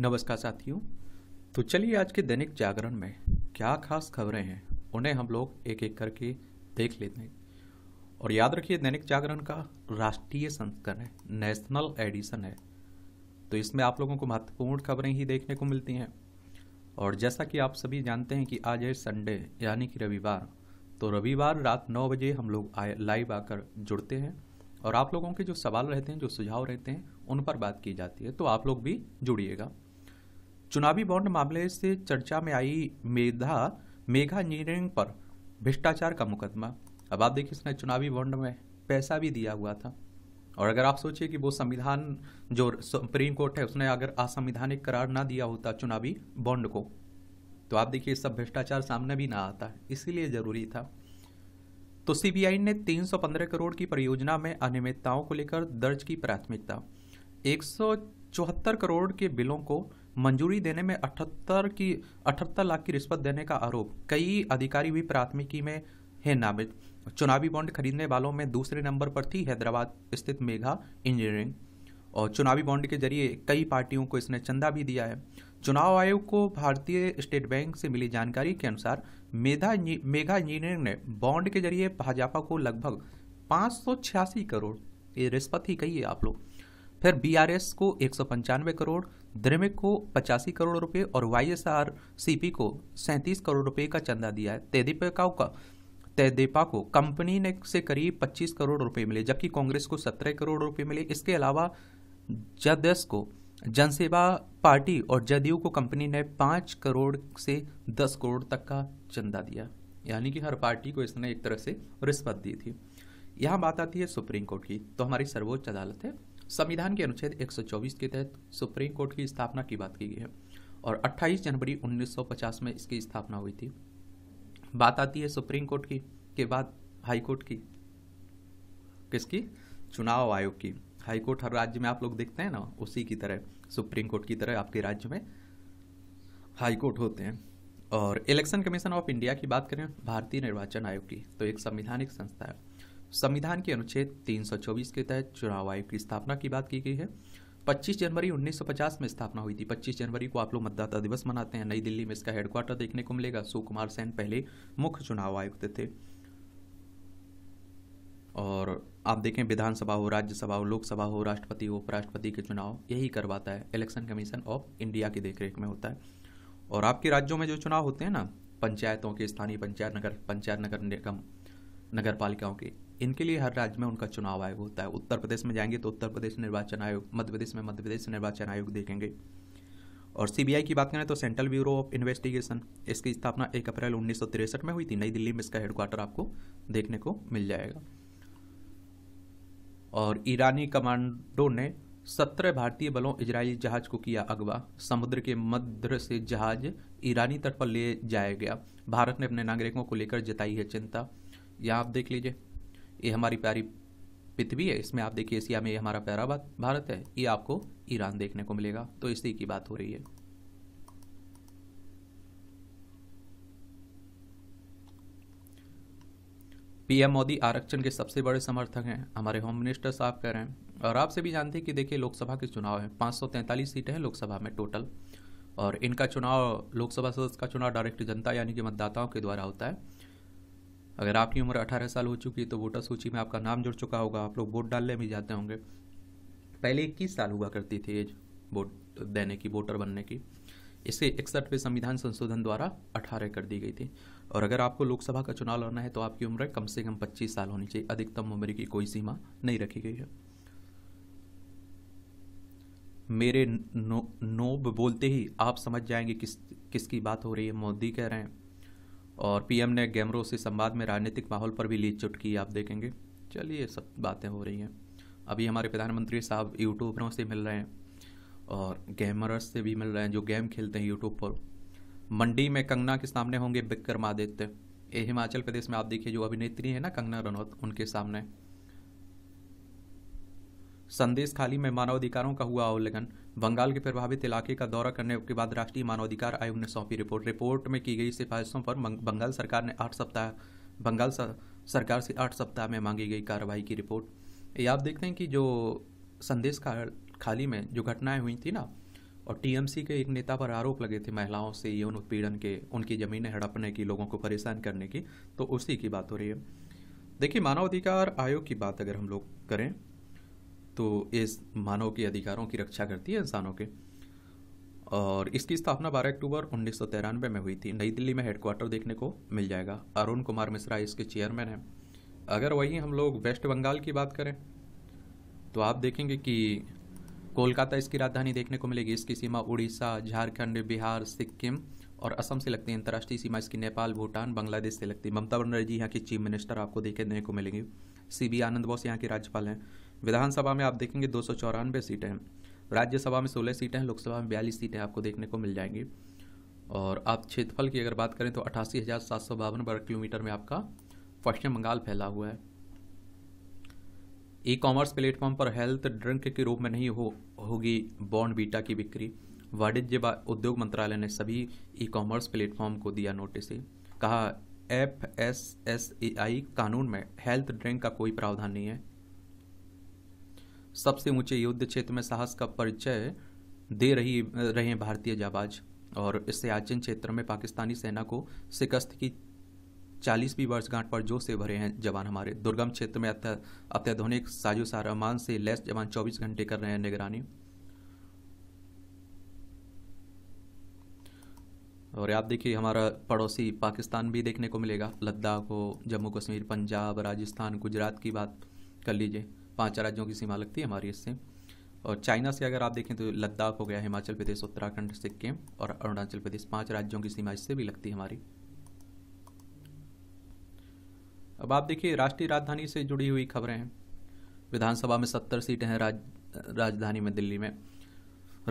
नमस्कार साथियों तो चलिए आज के दैनिक जागरण में क्या खास खबरें हैं उन्हें हम लोग एक एक करके देख लेते हैं और याद रखिए दैनिक जागरण का राष्ट्रीय संस्करण है नेशनल एडिशन है तो इसमें आप लोगों को महत्वपूर्ण खबरें ही देखने को मिलती हैं और जैसा कि आप सभी जानते हैं कि आज है संडे यानी कि रविवार तो रविवार रात नौ बजे हम लोग आए लाइव आकर जुड़ते हैं और आप लोगों के जो सवाल रहते हैं जो सुझाव रहते हैं उन पर बात की जाती है तो आप लोग भी जुड़िएगा चुनावी बॉन्ड मामले से चर्चा में आई मेधा मेघा इंजीनियरिंग पर भ्रष्टाचार का मुकदमा अब आप देखिए इसने चुनावी बॉन्ड में पैसा भी दिया हुआ था और अगर आप सोचिए कि वो संविधान जो सुप्रीम कोर्ट है उसने अगर असंविधानिक करार ना दिया होता चुनावी बॉन्ड को तो आप देखिए सब भ्रष्टाचार सामने भी ना आता इसीलिए जरूरी था तो सीबीआई ने 315 करोड़ की परियोजना में अनियमितताओं को लेकर दर्ज की प्राथमिकता एक करोड़ के बिलों को मंजूरी देने में अठहत्तर की अठहत्तर लाख की रिश्वत देने का आरोप कई अधिकारी भी प्राथमिकी में है नामित चुनावी बॉन्ड खरीदने वालों में दूसरे नंबर पर थी हैदराबाद स्थित मेघा इंजीनियरिंग और चुनावी बॉन्ड के जरिए कई पार्टियों को इसने चंदा भी दिया है चुनाव आयोग को भारतीय स्टेट बैंक से मिली जानकारी के अनुसार मेधा मेघा इंजीनियरिंग ने बॉन्ड के जरिए भाजपा को लगभग पाँच करोड़ ये रिश्वत ही कही है आप लोग फिर एस को एक करोड़ द्रिमिक को पचासी करोड़ रुपए और पी को सैंतीस करोड़ रुपए का चंदा दिया है तेदीपा का तेदीपा को कंपनी ने से करीब 25 करोड़ रुपए मिले जबकि कांग्रेस को 17 करोड़ रुपए मिले इसके अलावा जदस को जनसेवा पार्टी और जदयू को कंपनी ने 5 करोड़ से 10 करोड़ तक का चंदा दिया यानी कि हर पार्टी को इसने एक तरह से रिश्वत दी थी यहाँ बात आती है सुप्रीम कोर्ट की तो हमारी सर्वोच्च अदालत है संविधान के अनुच्छेद 124 के तहत सुप्रीम कोर्ट की स्थापना की बात की गई है और 28 जनवरी 1950 में इसकी स्थापना हुई थी बात आती है सुप्रीम कोर्ट की के बाद हाई कोर्ट की किसकी चुनाव आयोग की हाई कोर्ट हर राज्य में आप लोग देखते हैं ना उसी की तरह सुप्रीम कोर्ट की तरह आपके राज्य में हाई कोर्ट होते हैं और इलेक्शन कमीशन ऑफ इंडिया की बात करें भारतीय निर्वाचन आयोग की तो एक संवैधानिक संस्था है संविधान के अनुच्छेद 324 के तहत चुनाव आयोग की स्थापना की बात की गई है 25 जनवरी 1950 में स्थापना हुई थी 25 जनवरी को आप लोग मतदाता दिवस मनाते हैं नई दिल्ली में इसका हेडक्वार्टर देखने को मिलेगा सुकुमार सेन पहले मुख्य चुनाव आयुक्त थे और आप देखें विधानसभा हो राज्यसभा हो लोकसभा हो राष्ट्रपति हो उपराष्ट्रपति के चुनाव यही करवाता है इलेक्शन कमीशन ऑफ इंडिया की देखरेख में होता है और आपके राज्यों में जो चुनाव होते हैं ना पंचायतों के स्थानीय पंचायत नगर पंचायत नगर निगम नगर पालिकाओं के इनके लिए हर राज्य में उनका चुनाव आयोग होता है उत्तर प्रदेश में जाएंगे तो उत्तर प्रदेश निर्वाचन आयोग मध्य प्रदेश में मध्य प्रदेश निर्वाचन आयोग देखेंगे और सीबीआई की बात करें तो सेंट्रल ब्यूरो ऑफ इन्वेस्टिगेशन इसकी स्थापना एक अप्रैल उन्नीस में हुई थी नई दिल्ली में इसका हेडक्वार्टर आपको देखने को मिल जाएगा और ईरानी कमांडो ने सत्रह भारतीय बलों इजरायली जहाज को किया अगवा समुद्र के मध्य से जहाज ईरानी तट पर ले जाया गया भारत ने अपने नागरिकों को लेकर जताई है चिंता यहाँ आप देख लीजिए ये हमारी प्यारी पृथ्वी है इसमें आप देखिए एशिया में ये हमारा प्यारा भारत है ये आपको ईरान देखने को मिलेगा तो इसी की बात हो रही है पीएम मोदी आरक्षण के सबसे बड़े समर्थक हैं हमारे होम मिनिस्टर साहब कह रहे हैं और आप भी जानते हैं कि देखिए लोकसभा के चुनाव हैं 543 सीटें हैं लोकसभा में टोटल और इनका चुनाव लोकसभा सदस्य का चुनाव डायरेक्ट जनता यानी कि मतदाताओं के द्वारा होता है अगर आपकी उम्र अठारह साल हो चुकी है तो वोटर सूची में आपका नाम जुड़ चुका होगा आप लोग वोट डालने भी जाते होंगे पहले इक्कीस साल हुआ करती थी एज वोट देने की वोटर बनने की इसे इकसठवें संविधान संशोधन द्वारा अठारह कर दी गई थी और अगर आपको लोकसभा का चुनाव लड़ना है तो आपकी उम्र कम से कम पच्चीस साल होनी चाहिए अधिकतम उम्र की कोई सीमा नहीं रखी गई है मेरे नो, नोब बोलते ही आप समझ जाएंगे किस किसकी बात हो रही है मोदी कह रहे हैं और पीएम ने गैमरों से संवाद में राजनीतिक माहौल पर भी लीज चुटकी आप देखेंगे चलिए सब बातें हो रही हैं अभी हमारे प्रधानमंत्री साहब यूट्यूबरों से मिल रहे हैं और गैमरस से भी मिल रहे हैं जो गेम खेलते हैं यूट्यूब पर मंडी में कंगना के सामने होंगे विक्रमादित्य ये हिमाचल प्रदेश में आप देखिए जो अभिनेत्री है ना कंगना रनौत उनके सामने संदेश खाली में मानवाधिकारों का हुआ उल्लंघन बंगाल के प्रभावित इलाके का दौरा करने के बाद राष्ट्रीय मानवाधिकार आयोग ने सौंपी रिपोर्ट रिपोर्ट में की गई सिफारिशों पर बंगाल सरकार ने आठ सप्ताह बंगाल सरकार से आठ सप्ताह में मांगी गई कार्रवाई की रिपोर्ट ये आप देखते हैं कि जो संदेश खाली में जो घटनाएं हुई थी ना और टीएमसी के एक नेता पर आरोप लगे थे महिलाओं से यौन उत्पीड़न के उनकी ज़मीनें हड़पने की लोगों को परेशान करने की तो उसी की बात हो रही है देखिए मानवाधिकार आयोग की बात अगर हम लोग करें तो ये मानव के अधिकारों की रक्षा करती है इंसानों के और इसकी स्थापना 12 अक्टूबर उन्नीस में हुई थी नई दिल्ली में हेडक्वार्टर देखने को मिल जाएगा अरुण कुमार मिश्रा इसके चेयरमैन हैं अगर वहीं हम लोग वेस्ट बंगाल की बात करें तो आप देखेंगे कि कोलकाता इसकी राजधानी देखने को मिलेगी इसकी सीमा उड़ीसा झारखंड बिहार सिक्किम और असम से लगती है अंतर्राष्ट्रीय सीमा इसकी नेपाल भूटान बांग्लादेश से लगती है ममता बनर्जी यहाँ की चीफ मिनिस्टर आपको देखने को मिलेंगी सी बी आनंद बोस यहाँ के राज्यपाल हैं विधानसभा में आप देखेंगे दो सीटें हैं राज्यसभा में सोलह सीटें हैं लोकसभा में बयालीस सीटें आपको देखने को मिल जाएंगी और आप क्षेत्रफल की अगर बात करें तो अठासी हज़ार सात सौ बावन वर्ग किलोमीटर में आपका पश्चिम बंगाल फैला हुआ है ई कॉमर्स प्लेटफॉर्म पर हेल्थ ड्रिंक के रूप में नहीं हो होगी बॉन्ड बीटा की बिक्री वाणिज्य उद्योग मंत्रालय ने सभी ई कॉमर्स प्लेटफॉर्म को दिया नोटिस कहा F S S A I कानून में हेल्थ ड्रिंक का कोई प्रावधान नहीं है सबसे ऊंचे युद्ध क्षेत्र में साहस का परिचय दे रही रहे हैं भारतीय जाबाज और इससे आचिन क्षेत्र में पाकिस्तानी सेना को शिकस्त की चालीसवीं वर्षगांठ पर जोश से भरे हैं जवान हमारे दुर्गम क्षेत्र में अत्याधुनिक साजो सामान से लैस जवान चौबीस घंटे कर रहे हैं निगरानी और आप देखिए हमारा पड़ोसी पाकिस्तान भी देखने को मिलेगा लद्दाख हो जम्मू कश्मीर पंजाब राजस्थान गुजरात की बात कर लीजिए पांच राज्यों की सीमा लगती है हमारी इससे और चाइना से अगर आप देखें तो लद्दाख हो गया हिमाचल प्रदेश उत्तराखंड सिक्किम और अरुणाचल प्रदेश पांच राज्यों की सीमा इससे भी लगती है हमारी अब आप देखिए राष्ट्रीय राजधानी से जुड़ी हुई खबरें हैं विधानसभा में सत्तर सीटें हैं राज राजधानी में दिल्ली में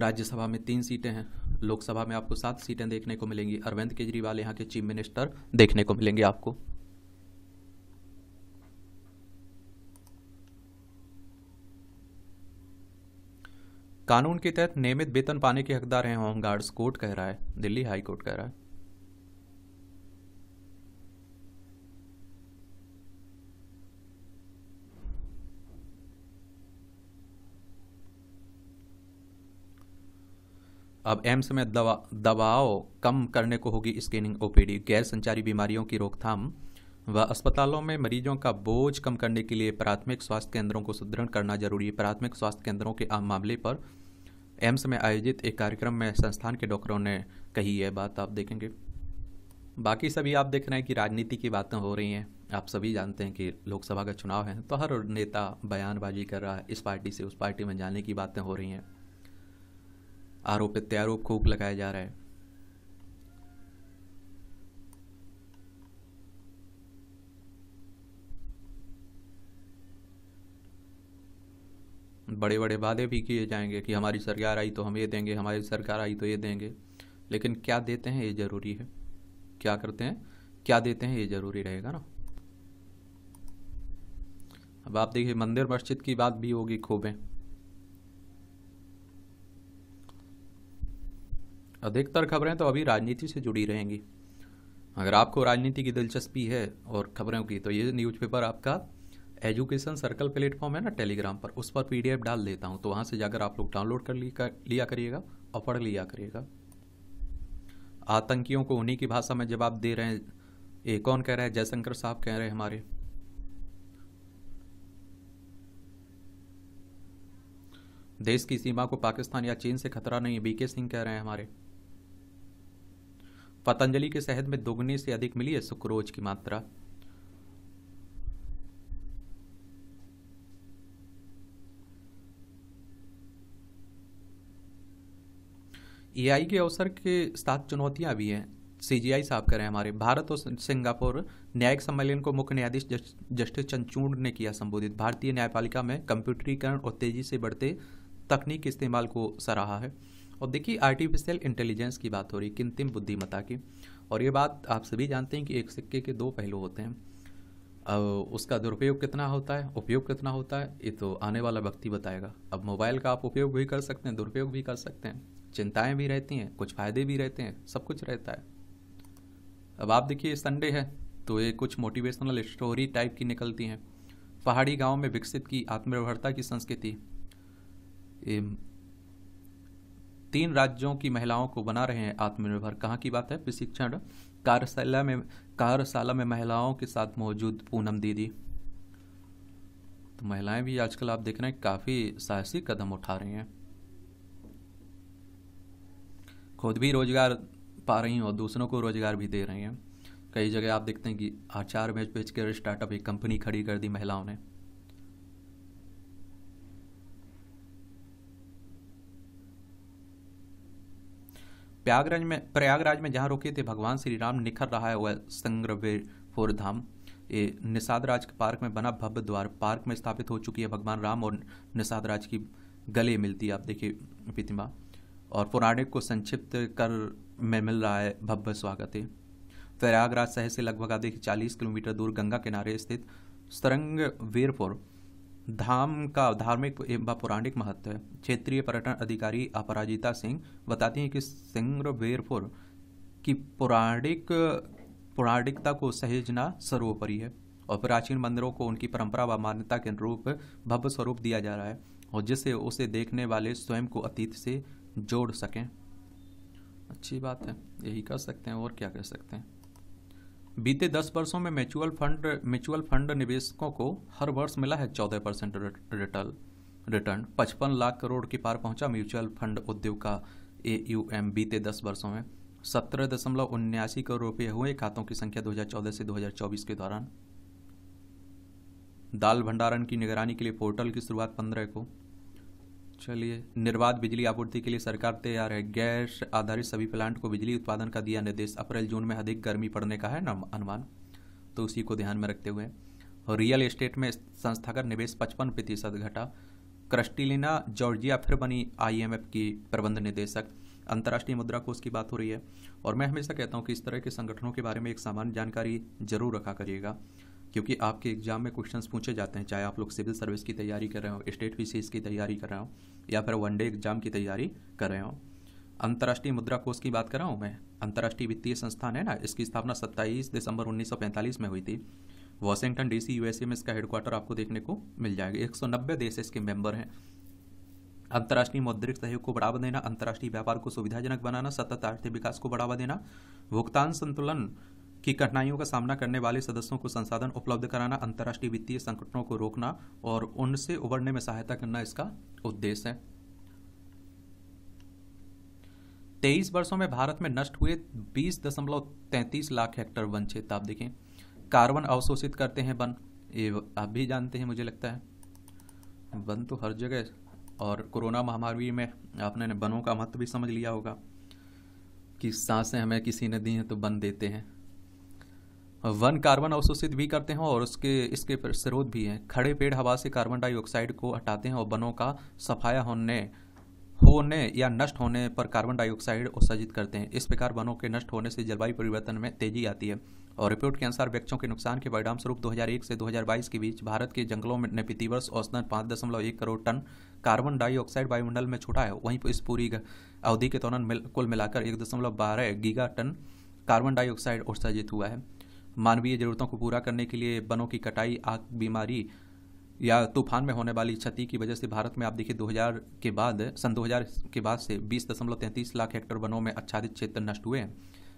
राज्यसभा में तीन सीटें हैं लोकसभा में आपको सात सीटें देखने को मिलेंगी अरविंद केजरीवाल यहाँ के चीफ मिनिस्टर देखने को मिलेंगे आपको कानून के तहत नियमित वेतन पाने के हकदार हैं होमगार्ड्स कोर्ट कह रहा है दिल्ली हाई कोर्ट कह रहा है अब एम्स में दवा दबाव कम करने को होगी स्क्रीनिंग ओपीडी गैर संचारी बीमारियों की रोकथाम व अस्पतालों में मरीजों का बोझ कम करने के लिए प्राथमिक स्वास्थ्य केंद्रों को सुदृढ़ करना जरूरी है प्राथमिक स्वास्थ्य केंद्रों के आम मामले पर एम्स में आयोजित एक कार्यक्रम में संस्थान के डॉक्टरों ने कही है बात आप देखेंगे बाकी सभी आप देख रहे हैं कि राजनीति की बातें हो रही हैं आप सभी जानते हैं कि लोकसभा का चुनाव है तो हर नेता बयानबाजी कर रहा है इस पार्टी से उस पार्टी में जाने की बातें हो रही हैं आरोप प्रत्यारोप खूब लगाए जा रहे हैं बड़े बड़े वादे भी किए जाएंगे कि हमारी सरकार आई तो हम ये देंगे हमारी सरकार आई तो ये देंगे लेकिन क्या देते हैं ये ज़रूरी है क्या करते हैं क्या देते हैं ये ज़रूरी रहेगा ना अब आप देखिए मंदिर मस्जिद की बात भी होगी खूबे अधिकतर खबरें तो अभी राजनीति से जुड़ी रहेंगी अगर आपको राजनीति की दिलचस्पी है और खबरों की तो ये न्यूज़पेपर आपका एजुकेशन सर्कल प्लेटफॉर्म है ना टेलीग्राम पर उस पर पीडीएफ डाल देता हूँ तो वहाँ से जाकर आप लोग डाउनलोड कर लिया करिएगा और पढ़ लिया करिएगा आतंकियों को उन्हीं की भाषा में जवाब दे रहे हैं ये कौन कह रहे हैं जयशंकर साहब कह रहे हैं हमारे देश की सीमा को पाकिस्तान या चीन से खतरा नहीं है बीके सिंह कह रहे हैं हमारे पतंजलि के शहद में दोगुनी से अधिक मिली है सुक्रोज की मात्रा एआई के अवसर के साथ चुनौतियाँ भी हैं सीजीआई साहब करें हमारे भारत और सिंगापुर न्यायिक सम्मेलन को मुख्य न्यायाधीश जस्टिस चंचूड़ ने किया संबोधित भारतीय न्यायपालिका में कंप्यूटरीकरण और तेजी से बढ़ते तकनीक इस्तेमाल को सराहा है और देखिए आर्टिफिशियल इंटेलिजेंस की बात हो रही कृत्रिम बुद्धिमत्ता की और ये बात आप सभी जानते हैं कि एक सिक्के के दो पहलू होते हैं अब उसका दुरुपयोग कितना होता है उपयोग कितना होता है ये तो आने वाला व्यक्ति बताएगा अब मोबाइल का आप उपयोग भी कर सकते हैं दुरुपयोग भी कर सकते हैं चिंताएं भी रहती हैं कुछ फ़ायदे भी रहते हैं सब कुछ रहता है अब आप देखिए संडे है तो ये कुछ मोटिवेशनल स्टोरी टाइप की निकलती हैं पहाड़ी गांव में विकसित की आत्मनिर्भरता की संस्कृति तीन राज्यों की महिलाओं को बना रहे हैं आत्मनिर्भर कहाँ की बात है प्रशिक्षण कार्यशाला में कार्यशाला में महिलाओं के साथ मौजूद पूनम दीदी तो महिलाएं भी आजकल आप देख रहे हैं काफ़ी साहसी कदम उठा रही हैं खुद भी रोज़गार पा रही हैं और दूसरों को रोज़गार भी दे रही हैं कई जगह आप देखते हैं कि आचार बेच बेच कर स्टार्टअप एक कंपनी खड़ी कर दी महिलाओं ने प्रयागराज में प्रयागराज में जहां रुके थे भगवान श्री राम निखर रहा है वह फोर धाम ये निषाद राज के पार्क में बना भव्य द्वार पार्क में स्थापित हो चुकी है भगवान राम और निषाद राज की गले मिलती है आप देखिए प्रतिमा और पौराणिक को संक्षिप्त कर में मिल रहा है भव्य स्वागत है प्रयागराज शहर से लगभग आधे चालीस किलोमीटर दूर गंगा किनारे स्थित सरंग वीरपुर धाम का धार्मिक व पौराणिक महत्व है क्षेत्रीय पर्यटन अधिकारी अपराजिता सिंह बताती हैं कि सिंह वीरपुर की पौराणिक पौराणिकता को सहेजना सर्वोपरि है और प्राचीन मंदिरों को उनकी परंपरा व मान्यता के अनुरूप भव्य स्वरूप दिया जा रहा है और जिससे उसे देखने वाले स्वयं को अतीत से जोड़ सकें अच्छी बात है यही कर सकते हैं और क्या कर सकते हैं बीते दस वर्षों में म्यूचुअल फंड म्यूचुअल फंड निवेशकों को हर वर्ष मिला है चौदह परसेंट रिटर्न रिटर्न पचपन लाख करोड़ के पार पहुंचा म्यूचुअल फंड उद्योग का ए बीते दस वर्षों में सत्रह दशमलव उन्यासी करोड़ रुपये हुए खातों की संख्या 2014 से 2024 के दौरान दाल भंडारण की निगरानी के लिए पोर्टल की शुरुआत पंद्रह को चलिए निर्बाध बिजली आपूर्ति के लिए सरकार तैयार है गैस आधारित सभी प्लांट को बिजली उत्पादन का दिया निर्देश अप्रैल जून में अधिक गर्मी पड़ने का है न अनुमान तो उसी को ध्यान में रखते हुए और रियल एस्टेट में संस्थागत निवेश पचपन प्रतिशत घटा क्रस्टिलिना जॉर्जिया फिर बनी आईएमएफ की प्रबंध निदेशक अंतर्राष्ट्रीय मुद्रा कोष की बात हो रही है और मैं हमेशा कहता हूँ कि इस तरह के संगठनों के बारे में एक सामान्य जानकारी जरूर रखा करिएगा क्योंकि आपके एग्जाम में क्वेश्चंस पूछे जाते हैं चाहे आप लोग सिविल सर्विस की तैयारी कर रहे हो स्टेट पी की तैयारी कर रहे हो या फिर वनडे एग्जाम की तैयारी कर रहे हो अंतर्राष्ट्रीय मुद्रा कोष की बात कर रहा हूँ मैं अंतर्राष्ट्रीय वित्तीय संस्थान है ना इसकी स्थापना 27 दिसंबर 1945 में हुई थी वॉशिंगटन डीसी यूएसए में इसका हेडक्वार्टर आपको देखने को मिल जाएगा 190 देश इसके मेंबर हैं अंतर्राष्ट्रीय मौद्रिक सहयोग को बढ़ावा देना अंतर्राष्ट्रीय व्यापार को सुविधाजनक बनाना सतत आर्थिक विकास को बढ़ावा देना भुगतान संतुलन कि कठिनाइयों का सामना करने वाले सदस्यों को संसाधन उपलब्ध कराना अंतर्राष्ट्रीय वित्तीय संकटों को रोकना और उनसे उबरने में सहायता करना इसका उद्देश्य है तेईस वर्षों में भारत में नष्ट हुए बीस दशमलव तैंतीस लाख हेक्टर वन क्षेत्र आप देखें कार्बन अवशोषित करते हैं वन ये आप भी जानते हैं मुझे लगता है वन तो हर जगह और कोरोना महामारी में आपने वनों का महत्व भी समझ लिया होगा कि सांसें हमें किसी ने दी हैं तो बन देते हैं वन कार्बन अवशोषित भी करते हैं और उसके इसके स्रोत भी हैं खड़े पेड़ हवा से कार्बन डाइऑक्साइड को हटाते हैं और वनों का सफाया होने होने या नष्ट होने पर कार्बन डाइऑक्साइड उत्सर्जित करते हैं इस प्रकार वनों के नष्ट होने से जलवायु परिवर्तन में तेजी आती है और रिपोर्ट के अनुसार वृक्षों के नुकसान के परिणाम स्वरूप 2001 से 2022 के बीच भारत के जंगलों में प्रति वर्ष औसतन एक करोड़ टन कार्बन डाइऑक्साइड वायुमंडल में छुटा है वहीं इस पूरी अवधि के दौरान कुल मिलाकर एक दशमलव बारह गीगा टन कार्बन डाइऑक्साइड उत्सर्जित हुआ है मानवीय जरूरतों को पूरा करने के लिए वनों की कटाई आग बीमारी या तूफान में होने वाली क्षति की वजह से भारत में आप देखिए 2000 के बाद सन 2000 के बाद से बीस दशमलव तैंतीस लाख हेक्टेयर वनों में आच्छादित क्षेत्र नष्ट हुए हैं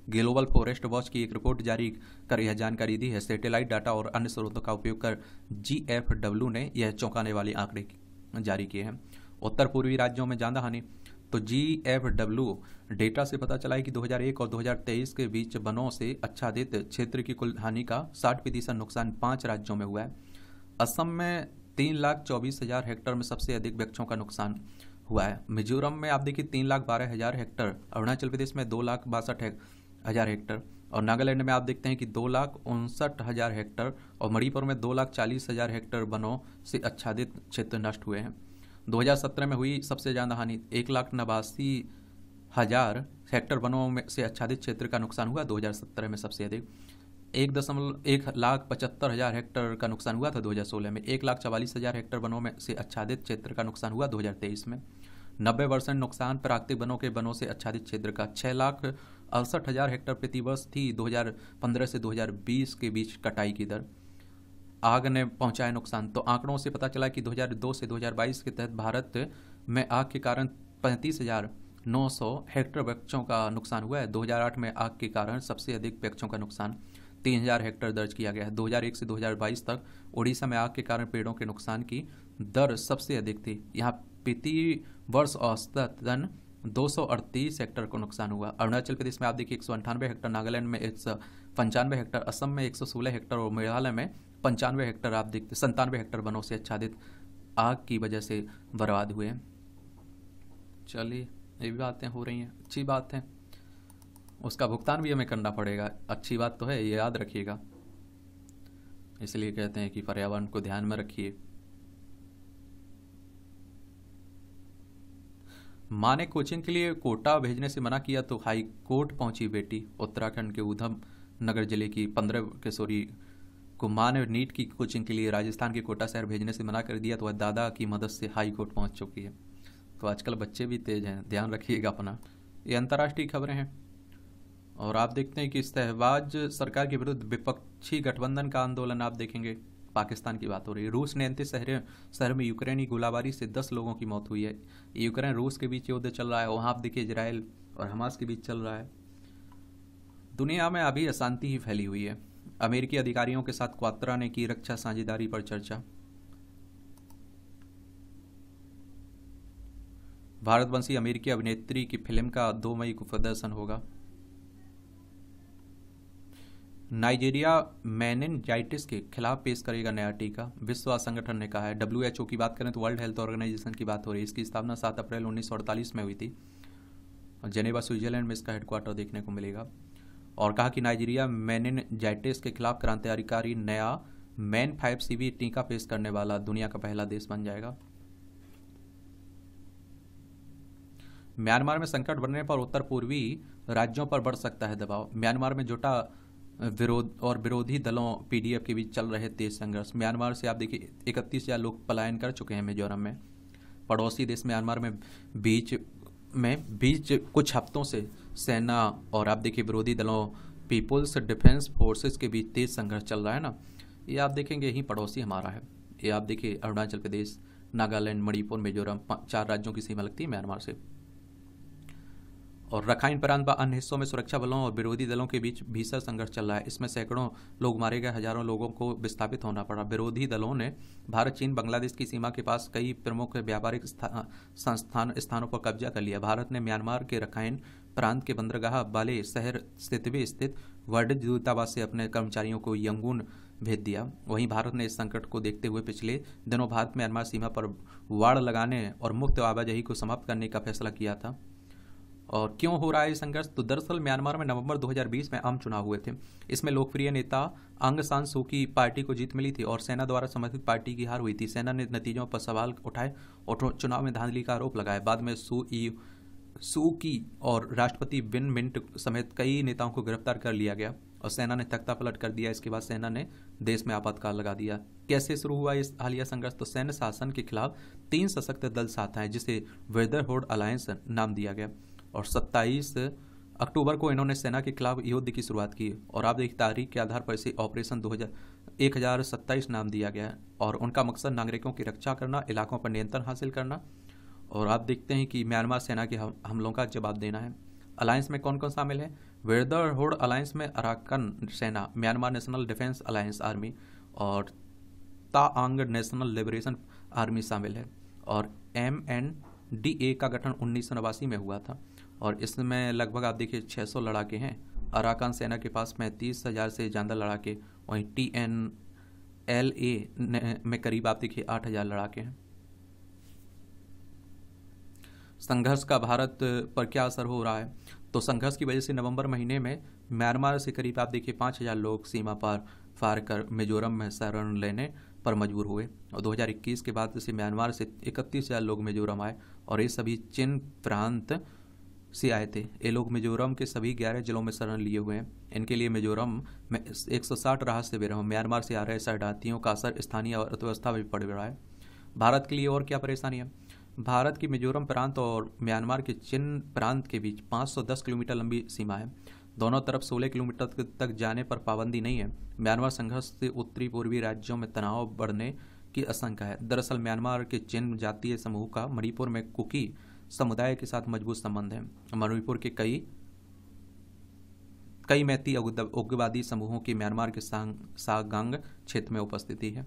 ग्लोबल फॉरेस्ट वॉच की एक रिपोर्ट जारी कर यह जानकारी दी है सैटेलाइट डाटा और अन्य स्रोतों का उपयोग कर जी ने यह चौंकाने वाले आंकड़े जारी किए हैं उत्तर पूर्वी राज्यों में ज्यादा हानि तो जी एफ डब्ल्यू डेटा से पता चला है कि 2001 और 2023 के बीच वनों से अच्छादित क्षेत्र की कुल हानि का 60 प्रतिशत नुकसान पाँच राज्यों में हुआ है असम में तीन लाख चौबीस हज़ार हेक्टर में सबसे अधिक वृक्षों का नुकसान हुआ है मिजोरम में आप देखिए तीन लाख बारह हज़ार हेक्टर अरुणाचल प्रदेश में दो लाख बासठ हज़ार हेक्टर और नागालैंड में आप देखते हैं कि दो लाख उनसठ हज़ार हेक्टर और मणिपुर में दो लाख चालीस हज़ार हेक्टर वनों से अच्छादित क्षेत्र नष्ट हुए हैं 2017 में हुई सबसे ज़्यादा हानि एक लाख नवासी हज़ार हेक्टर वनों में से आच्छादित क्षेत्र का नुकसान हुआ 2017 में सबसे अधिक एक दशमलव एक लाख पचहत्तर हज़ार हेक्टर का नुकसान हुआ था 2016 में एक लाख चवालीस हज़ार हेक्टर वनों में से आच्छादित क्षेत्र का नुकसान हुआ 2023 में नब्बे परसेंट नुकसान प्राकृतिक वनों के वनों से आच्छादित क्षेत्र का छः लाख अड़सठ हज़ार हेक्टर प्रतिवर्ष थी 2015 से 2020 के बीच कटाई की दर आग ने पहुंचाया नुकसान तो आंकड़ों से पता चला कि 2002 से 2022 के तहत भारत में आग के कारण पैंतीस हजार सौ हेक्टर वृक्षों का नुकसान हुआ है 2008 में आग के कारण सबसे अधिक वृक्षों का नुकसान 3000 हेक्टर दर्ज किया गया है 2001 से 2022 तक उड़ीसा में आग के कारण पेड़ों के नुकसान की दर सबसे अधिक थी यहाँ प्रति वर्ष औसतन दो हेक्टर को नुकसान हुआ अरुणाचल प्रदेश में आप देखिए एक हेक्टर नागालैंड में एक पंचानवे हेक्टर असम में एक हेक्टर और मेघालय में पंचानवे हेक्टर आप देखते संतानवे हेक्टर वनों से आच्छादित आग की वजह से बर्बाद हुए हैं चलिए ये भी बातें हो रही हैं अच्छी बात है उसका भुगतान भी हमें करना पड़ेगा अच्छी बात तो है ये याद रखिएगा इसलिए कहते हैं कि पर्यावरण को ध्यान में रखिए माँ ने कोचिंग के लिए कोटा भेजने से मना किया तो हाई कोर्ट पहुंची बेटी उत्तराखंड के उधम नगर जिले की पंद्रह किशोरी को मां ने नीट की कोचिंग के लिए राजस्थान के कोटा शहर भेजने से मना कर दिया तो वह दादा की मदद से हाई कोर्ट पहुंच चुकी है तो आजकल बच्चे भी तेज हैं ध्यान रखिएगा अपना ये अंतर्राष्ट्रीय खबरें हैं और आप देखते हैं कि इस सरकार के विरुद्ध विपक्षी गठबंधन का आंदोलन आप देखेंगे पाकिस्तान की बात हो रही है रूस ने अंतिम शहर शहर में यूक्रेनी गोलाबारी से दस लोगों की मौत हुई है यूक्रेन रूस के बीच युद्ध चल रहा है वहाँ आप देखिए इसराइल और हमास के बीच चल रहा है दुनिया में अभी अशांति ही फैली हुई है अमेरिकी अधिकारियों के साथ क्वात्रा ने की रक्षा साझेदारी पर चर्चा भारतवंशी अमेरिकी अभिनेत्री की फिल्म का दो मई को प्रदर्शन होगा नाइजीरिया मैनजाइटिस के खिलाफ पेश करेगा नया टीका विश्व संगठन ने कहा है डब्ल्यू की बात करें तो वर्ल्ड हेल्थ ऑर्गेनाइजेशन की बात हो रही है इसकी स्थापना 7 अप्रैल उन्नीस में हुई थी और जेनेवा स्विट्जरलैंड में इसका हेडक्वार्टर देखने को मिलेगा और कहा कि नाइजीरिया मैनजाइटिस के खिलाफ क्रांतिकारी नया मैन फाइव सीवी टीका पेश करने वाला दुनिया का पहला देश बन जाएगा म्यांमार में संकट बढ़ने पर उत्तर पूर्वी राज्यों पर बढ़ सकता है दबाव म्यांमार में जुटा विरोध और विरोधी दलों पीडीएफ के बीच चल रहे तेज संघर्ष म्यांमार से आप देखिए इकतीस हजार लोग पलायन कर चुके हैं मिजोरम में पड़ोसी देश म्यांमार में बीच में बीच कुछ हफ्तों से सेना और आप देखिए विरोधी दलों पीपुल्स डिफेंस फोर्सेस के बीच तेज संघर्ष चल रहा है ना ये आप देखेंगे यही पड़ोसी हमारा है ये आप देखिए अरुणाचल प्रदेश नागालैंड मणिपुर मिजोरम चार राज्यों की सीमा लगती है म्यांमार से और रखाइन प्रांत व अन्य हिस्सों में सुरक्षा बलों और विरोधी दलों के बीच भीषण संघर्ष चल रहा है इसमें सैकड़ों लोग मारे गए हजारों लोगों को विस्थापित होना पड़ा विरोधी दलों ने भारत चीन बांग्लादेश की सीमा के पास कई प्रमुख व्यापारिक संस्थान स्थानों पर कब्जा कर लिया भारत ने म्यांमार के रखाइन प्रांत के बंदरगाह बाले शहर स्थितवे स्थित वर्डिज दूतावास से अपने कर्मचारियों को यंगून भेज दिया वहीं भारत ने इस संकट को देखते हुए पिछले दिनों भारत में म्यांमार सीमा पर वाड़ लगाने और मुफ्त आवाजाही को समाप्त करने का फैसला किया था और क्यों हो रहा है संघर्ष तो दरअसल म्यांमार में नवंबर 2020 में आम चुनाव हुए थे इसमें लोकप्रिय नेता अंग सान सू की पार्टी को जीत मिली थी और सेना द्वारा समर्थित पार्टी की हार हुई थी सेना ने नतीजों पर सवाल उठाए और चुनाव में धांधली का आरोप लगाया बाद में सू ई सू की और राष्ट्रपति विन मिंट समेत कई नेताओं को गिरफ्तार कर लिया गया और सेना ने तख्ता पलट कर दिया इसके बाद सेना ने देश में आपातकाल लगा दिया कैसे शुरू हुआ इस हालिया संघर्ष तो सैन्य शासन के खिलाफ तीन सशक्त दल साथ आए जिसे वेदरहुड अलायंस नाम दिया गया और 27 अक्टूबर को इन्होंने सेना के खिलाफ युद्ध की शुरुआत की और आप देखिए तारीख के आधार पर इसे ऑपरेशन दो हजार नाम दिया गया और उनका मकसद नागरिकों की रक्षा करना इलाकों पर नियंत्रण हासिल करना और आप देखते हैं कि म्यांमार सेना के हमलों का जवाब देना है अलायंस में कौन कौन शामिल है वेदर होड अलायंस में अराकन सेना Myanmar national defence alliance army और ताआंग नेशनल लिबरेशन आर्मी शामिल है और एम एन डी ए का गठन उन्नीस में हुआ था और इसमें लगभग आप देखिए 600 लड़ाके हैं अराकान सेना के पास पैंतीस हज़ार से ज़्यादा लड़ाके वहीं टी एन एल ए में करीब आप देखिए आठ हज़ार लड़ाके हैं संघर्ष का भारत पर क्या असर हो रहा है तो संघर्ष की वजह से नवंबर महीने में म्यांमार से करीब आप देखिए पाँच हज़ार लोग सीमा पार फार कर मिजोरम में शरण लेने पर मजबूर हुए और 2021 के बाद से म्यांमार से इकतीस हज़ार लोग मिजोरम आए और ये सभी चिन प्रांत से आए थे ये लोग मिजोरम के सभी ग्यारह जिलों में शरण लिए हुए हैं इनके लिए मिजोरम में एक सौ साठ राहत शिविर हैं म्यांमार से आ रहे शरणार्थियों का असर स्थानीय अर्थव्यवस्था में पड़ रहा है भारत के लिए और क्या परेशानी है भारत की मिजोरम प्रांत और म्यांमार के चिन प्रांत के बीच 510 किलोमीटर लंबी सीमा है दोनों तरफ 16 किलोमीटर तक जाने पर पाबंदी नहीं है म्यांमार संघर्ष से उत्तरी पूर्वी राज्यों में तनाव बढ़ने की आशंका है दरअसल म्यांमार के चिन्ह जातीय समूह का मणिपुर में कुकी समुदाय के साथ मजबूत संबंध है मणिपुर के कई कई मैती उग्रवादी समूहों की म्यांमार के सांग सागांग क्षेत्र में उपस्थिति है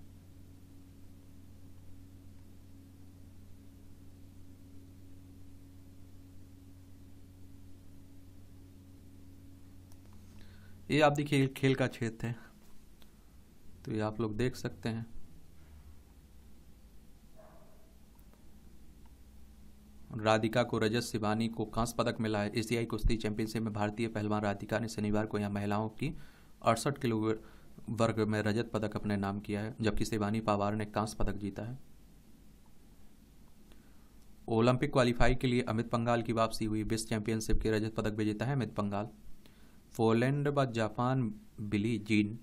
ये आप देखिए खेल का क्षेत्र है तो ये आप लोग देख सकते हैं राधिका को रजत शिवानी को कांस पदक मिला है एशियाई कुश्ती चैंपियनशिप में भारतीय पहलवान राधिका ने शनिवार को यहाँ महिलाओं की अड़सठ किलो वर्ग में रजत पदक अपने नाम किया है जबकि शिवानी पावार ने कांस पदक जीता है ओलंपिक क्वालिफाई के लिए अमित पंगाल की वापसी हुई विश्व चैंपियनशिप के रजत पदक विजेता है अमित पंगाल पोलैंड व Japan Billie Jean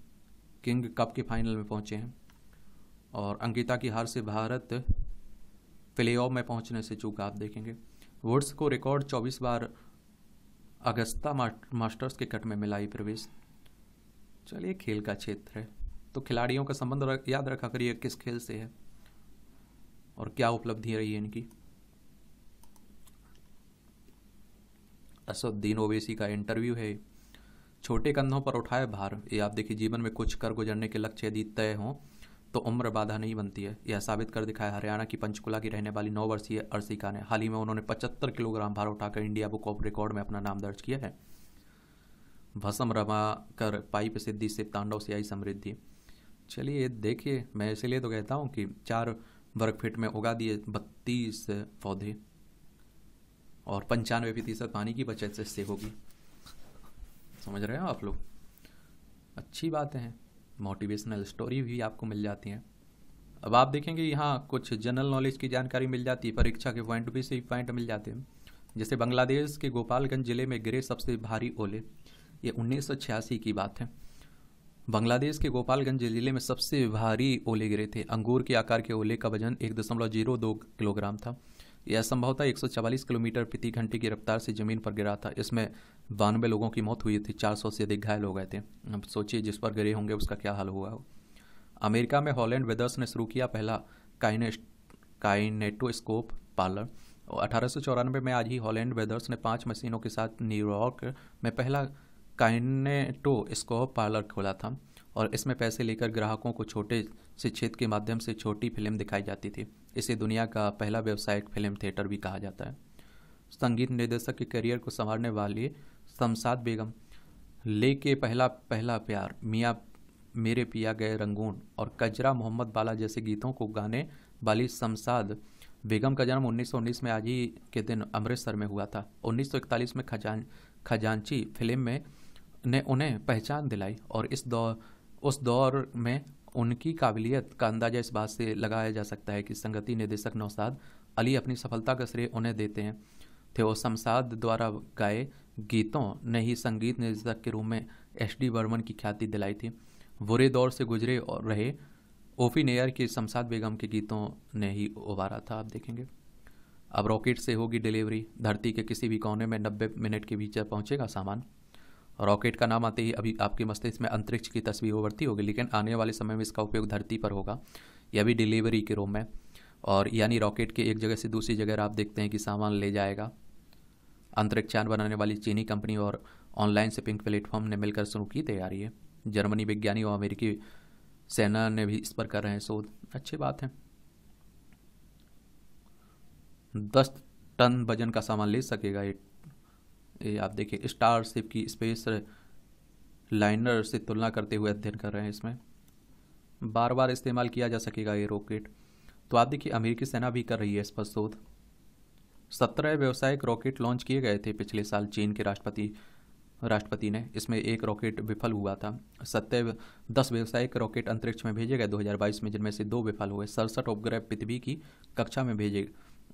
King Cup के फाइनल में पहुंचे हैं और अंकिता की हार से भारत प्ले में पहुंचने से चूका आप देखेंगे वुड्स को रिकॉर्ड 24 बार अगस्ता मास्टर्स के कट में मिला ही प्रवेश चलिए खेल का क्षेत्र है तो खिलाड़ियों का संबंध रख, याद रखा करिए किस खेल से है और क्या उपलब्धि रही है इनकी असुद्दीन ओवैसी का इंटरव्यू है छोटे कंधों पर उठाए भार ये आप देखिए जीवन में कुछ कर गुजरने के लक्ष्य यदि तय हों तो उम्र बाधा नहीं बनती है यह साबित कर दिखाया हरियाणा की पंचकुला की रहने वाली नौ वर्षीय अर्सिका ने हाल ही में उन्होंने पचहत्तर किलोग्राम भार उठाकर इंडिया बुक ऑफ रिकॉर्ड में अपना नाम दर्ज किया है भसम रमा कर पाइप सिद्धि से तांडव से आई समृद्धि चलिए देखिए मैं इसीलिए तो कहता हूँ कि चार वर्ग फीट में उगा दिए बत्तीस पौधे और पंचानवे प्रतिशत पानी की बचत इससे होगी समझ रहे हो आप लोग अच्छी बातें हैं मोटिवेशनल स्टोरी भी आपको मिल जाती हैं अब आप देखेंगे यहाँ कुछ जनरल नॉलेज की जानकारी मिल जाती है परीक्षा के पॉइंट भी से पॉइंट मिल जाते हैं जैसे बांग्लादेश के गोपालगंज जिले में गिरे सबसे भारी ओले ये उन्नीस की बात है बांग्लादेश के गोपालगंज जिले में सबसे भारी ओले गिरे थे अंगूर के आकार के ओले का वजन एक दशमलव जीरो दो किलोग्राम था यह संभवतः एक किलोमीटर प्रति घंटे की रफ्तार से ज़मीन पर गिरा था इसमें बानवे लोगों की मौत हुई थी 400 से अधिक घायल हो गए थे अब सोचिए जिस पर गिरे होंगे उसका क्या हाल हुआ हो अमेरिका में हॉलैंड वेदर्स ने शुरू किया पहला काइने काइनेटोस्कोप पार्लर और अठारह में आज ही हॉलैंड वेदर्स ने पाँच मशीनों के साथ न्यूयॉर्क में पहला काइनेटोस्कोप पार्लर खोला था और इसमें पैसे लेकर ग्राहकों को छोटे शिक्षित के माध्यम से छोटी फिल्म दिखाई जाती थी इसे दुनिया का पहला व्यावसायिक फिल्म थिएटर भी कहा जाता है संगीत निर्देशक के करियर को संवारने वाली शमसाद बेगम ले के पहला पहला प्यार मियाँ मेरे पिया गए रंगून और कजरा मोहम्मद बाला जैसे गीतों को गाने वाली शमसाद बेगम का जन्म 1919 में आज ही के दिन अमृतसर में हुआ था 1941 में खजान खजांची फिल्म में ने उन्हें पहचान दिलाई और इस दौर उस दौर में उनकी काबिलियत का अंदाजा इस बात से लगाया जा सकता है कि संगति निदेशक नौसाद अली अपनी सफलता का श्रेय उन्हें देते हैं थे वो शमसाद द्वारा गाए गीतों ने ही संगीत निर्देशक के रूप में एस डी वर्मन की ख्याति दिलाई थी बुरे दौर से गुजरे और रहे ओफी नेयर के शमसाद बेगम के गीतों ने ही उबारा था आप देखेंगे अब रॉकेट से होगी डिलीवरी धरती के किसी भी कोने में नब्बे मिनट के भीतर पहुंचेगा सामान रॉकेट का नाम आते ही अभी आपके मस्तिष्क में अंतरिक्ष की तस्वीर उभरती होगी लेकिन आने वाले समय में इसका उपयोग धरती पर होगा यह भी डिलीवरी के रूम में और यानी रॉकेट के एक जगह से दूसरी जगह आप देखते हैं कि सामान ले जाएगा अंतरिक्षयान बनाने वाली चीनी कंपनी और ऑनलाइन शिपिंग प्लेटफॉर्म ने मिलकर शुरू की तैयारी है जर्मनी विज्ञानी और अमेरिकी सेना ने भी इस पर कर रहे हैं शोध अच्छी बात है दस टन वजन का सामान ले सकेगा ये ये आप देखिए स्टार शिप की स्पेस लाइनर से तुलना करते हुए अध्ययन कर रहे हैं इसमें बार बार इस्तेमाल किया जा सकेगा ये रॉकेट तो आप देखिए अमेरिकी सेना भी कर रही है इस पर शोध सत्रह व्यावसायिक रॉकेट लॉन्च किए गए थे पिछले साल चीन के राष्ट्रपति राष्ट्रपति ने इसमें एक रॉकेट विफल हुआ था सत्य दस व्यावसायिक रॉकेट अंतरिक्ष में भेजे गए 2022 में जिनमें से दो विफल हुए सड़सठ उपग्रह पृथ्वी की कक्षा में भेजे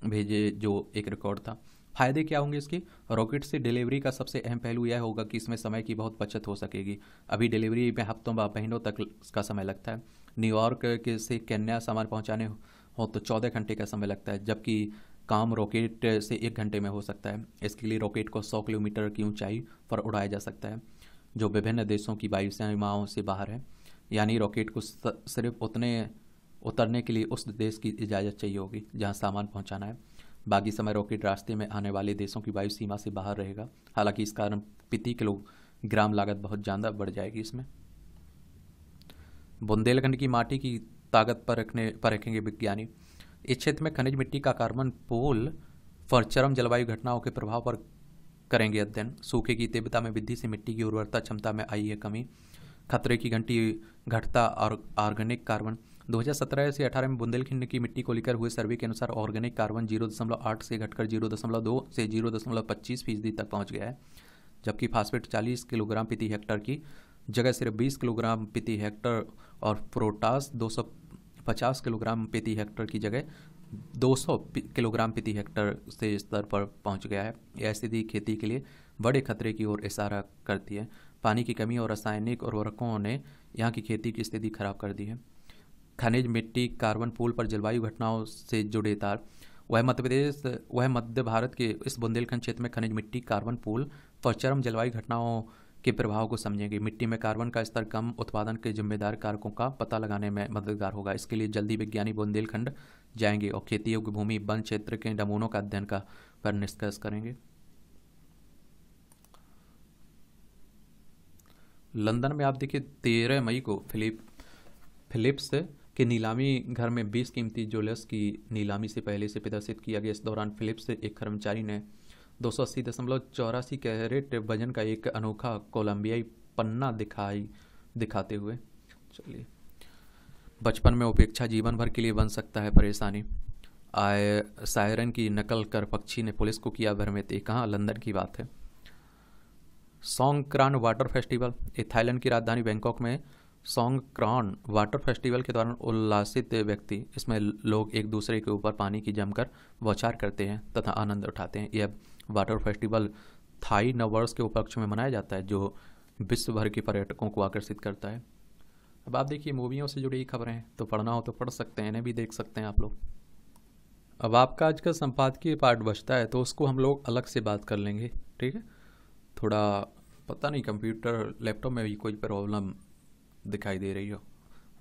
भेजे जो एक रिकॉर्ड था फायदे क्या होंगे इसके रॉकेट से डिलीवरी का सबसे अहम पहलू यह होगा कि इसमें समय की बहुत बचत हो सकेगी अभी डिलीवरी में हफ्तों व महीनों तक इसका समय लगता है न्यूयॉर्क के से कन्या सामान पहुंचाने हो तो चौदह घंटे का समय लगता है जबकि काम रॉकेट से एक घंटे में हो सकता है इसके लिए रॉकेट को सौ किलोमीटर की ऊंचाई पर उड़ाया जा सकता है जो विभिन्न देशों की वायु से बाहर है यानी रॉकेट को सिर्फ उतने उतरने के लिए उस देश की इजाज़त चाहिए होगी जहाँ सामान पहुँचाना है बाकी समय रॉकेट रास्ते में आने वाले देशों की वायु सीमा से बाहर रहेगा हालांकि इस कारण प्रति किलोग्राम लागत बहुत ज़्यादा बढ़ जाएगी इसमें बुंदेलखंड की माटी की ताकत पर रखने पर रखेंगे विज्ञानी इस क्षेत्र में खनिज मिट्टी का कार्बन पोल पर चरम जलवायु घटनाओं के प्रभाव पर करेंगे अध्ययन सूखे की तीव्रता में वृद्धि से मिट्टी की उर्वरता क्षमता में आई है कमी खतरे की घंटी घटता और आर्गेनिक कार्बन 2017 से 18 में बुंदेलखंड की मिट्टी को लेकर हुए सर्वे के अनुसार ऑर्गेनिक कार्बन 0.8 से घटकर 0.2 से 0.25 फीसदी तक पहुंच गया है जबकि फास्फेट 40 किलोग्राम प्रति हेक्टर की जगह सिर्फ 20 किलोग्राम प्रति हेक्टर और प्रोटास 250 किलोग्राम प्रति हेक्टर की जगह 200 किलोग्राम प्रति हेक्टर से स्तर पर पहुँच गया है यह स्थिति खेती के लिए बड़े खतरे की ओर इशारा करती है पानी की कमी और रासायनिक उर्वरकों ने यहाँ की खेती की स्थिति खराब कर दी है खनिज मिट्टी कार्बन पुल पर जलवायु घटनाओं से जुड़े तार वह मध्य प्रदेश वह मध्य भारत के इस बुंदेलखंड क्षेत्र में खनिज मिट्टी कार्बन पुल पर चरम जलवायु घटनाओं के प्रभाव को समझेंगे मिट्टी में कार्बन का स्तर कम उत्पादन के जिम्मेदार कारकों का पता लगाने में मददगार होगा इसके लिए जल्दी विज्ञानी बुंदेलखंड जाएंगे और खेती योग्य भूमि वन क्षेत्र के नमूनों का अध्ययन का पर निष्कर्ष करेंगे लंदन में आप देखिए तेरह मई को फिलिप फिलिप्स कि नीलामी घर में 20 कीमती ज्वेलर्स की नीलामी से पहले से प्रदर्शित किया गया इस दौरान फिलिप्स से एक कर्मचारी ने दो सौ अस्सी दशमलव चौरासी कैरेट वजन का एक अनोखा कोलंबियाई पन्ना दिखाई दिखाते हुए चलिए बचपन में उपेक्षा जीवन भर के लिए बन सकता है परेशानी आय सायरन की नकल कर पक्षी ने पुलिस को किया भ्रमित ये कहाँ लंदन की बात है सॉन्ग क्रान वाटर फेस्टिवल ये थाईलैंड की राजधानी बैंकॉक में सॉन्ग क्रॉन वाटर फेस्टिवल के दौरान उल्लासित व्यक्ति इसमें लोग एक दूसरे के ऊपर पानी की जमकर वचार करते हैं तथा आनंद उठाते हैं यह वाटर फेस्टिवल थाई नववर्ष के उपलक्ष्य में मनाया जाता है जो विश्व भर के पर्यटकों को आकर्षित करता है अब आप देखिए मूवियों से जुड़ी खबरें हैं तो पढ़ना हो तो पढ़ सकते हैं इन्हें भी देख सकते हैं आप लोग अब आपका आज का संपादकीय पार्ट बचता है तो उसको हम लोग अलग से बात कर लेंगे ठीक है थोड़ा पता नहीं कंप्यूटर लैपटॉप में भी कोई प्रॉब्लम दिखाई दे रही हो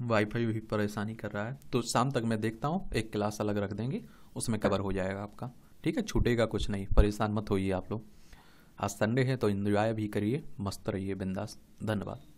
वाईफाई भी परेशानी कर रहा है तो शाम तक मैं देखता हूँ एक क्लास अलग रख देंगे उसमें कवर हो जाएगा आपका ठीक है छूटेगा कुछ नहीं परेशान मत होइए आप लोग आज संडे है तो इन्जॉय भी करिए मस्त रहिए बिंदास धन्यवाद